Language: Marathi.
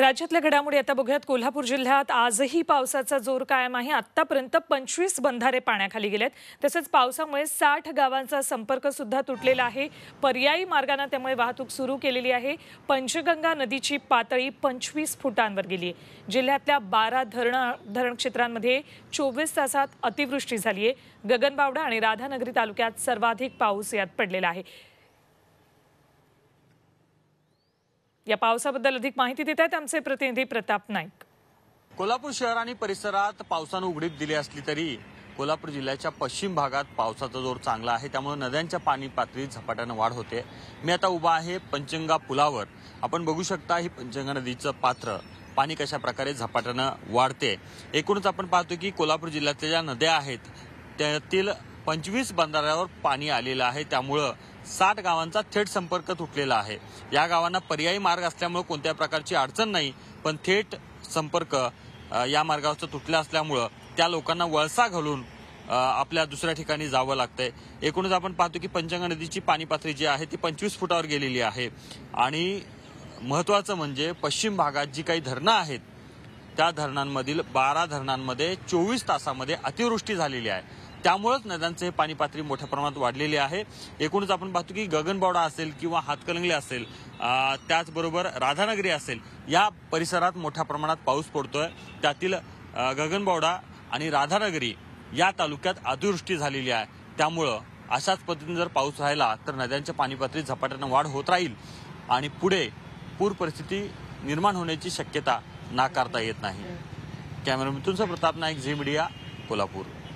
राज्यातल्या घडामोडी आता बघूयात कोल्हापूर जिल्ह्यात आजही पावसाचा जोर कायम आहे आतापर्यंत पंचवीस बंधारे पाण्याखाली गेलेत तसंच पावसामुळे साठ गावांचा संपर्क सुद्धा तुटलेला आहे पर्यायी मार्गाने त्यामुळे वाहतूक सुरू केलेली आहे पंचगंगा नदीची पातळी पंचवीस फुटांवर गेली आहे जिल्ह्यातल्या बारा धरण धरण क्षेत्रांमध्ये चोवीस तासात अतिवृष्टी झाली आहे गगनबावडा आणि राधानगरी तालुक्यात सर्वाधिक पाऊस यात पडलेला आहे या पावसाबद्दल अधिक माहिती देत आहेत आमचे प्रतिनिधी प्रताप नाईक कोल्हापूर शहर आणि परिसरात पावसानं उघडीप दिली असली तरी कोल्हापूर जिल्ह्याच्या पश्चिम भागात पावसाचा जोर चांगला आहे त्यामुळे नद्यांच्या पाणी पातळीत झपाट्यानं वाढ होते मी आता उभा आहे पंचंगा पुलावर आपण बघू शकता ही पंचंगा नदीचं पात्र पाणी कशा प्रकारे झपाट्यानं वाढते एकूणच आपण पाहतो की कोल्हापूर जिल्ह्यातल्या ज्या नद्या आहेत त्यातील पंचवीस बंधाऱ्यावर पाणी आलेलं आहे त्यामुळं साठ गावांचा थेट संपर्क तुटलेला आहे या गावांना पर्यायी मार्ग असल्यामुळे कोणत्या प्रकारची अडचण नाही पण थेट संपर्क या मार्गावरचं तुटला असल्यामुळं त्या लोकांना वळसा घालून आपल्या दुसऱ्या ठिकाणी जावं लागतंय एकूणच आपण पाहतो की पंचंग नदीची पाणी पातळी जी आहे ती पंचवीस फुटावर गेलेली आहे आणि महत्वाचं म्हणजे पश्चिम भागात जी काही धरणं आहेत त्या धरणांमधील बारा धरणांमध्ये चोवीस तासामध्ये अतिवृष्टी झालेली आहे त्यामुळंच नद्यांचे पाणी पातळी मोठ्या प्रमाणात वाढलेली आहे एकूणच आपण पाहतो की गगनबावडा असेल किंवा हातकलंगले असेल त्याचबरोबर राधानगरी असेल या परिसरात मोठ्या प्रमाणात पाऊस पडतोय त्यातील गगनबावडा आणि राधानगरी या तालुक्यात अतिवृष्टी झालेली आहे त्यामुळं अशाच पद्धतीने जर पाऊस राहिला तर नद्यांच्या पाणीपातळीत झपाट्यानं वाढ होत राहील आणि पुढे पूर परिस्थिती निर्माण होण्याची शक्यता नाकारता येत नाही कॅमेरा मिथुनचा प्रताप नाईक झी मीडिया कोल्हापूर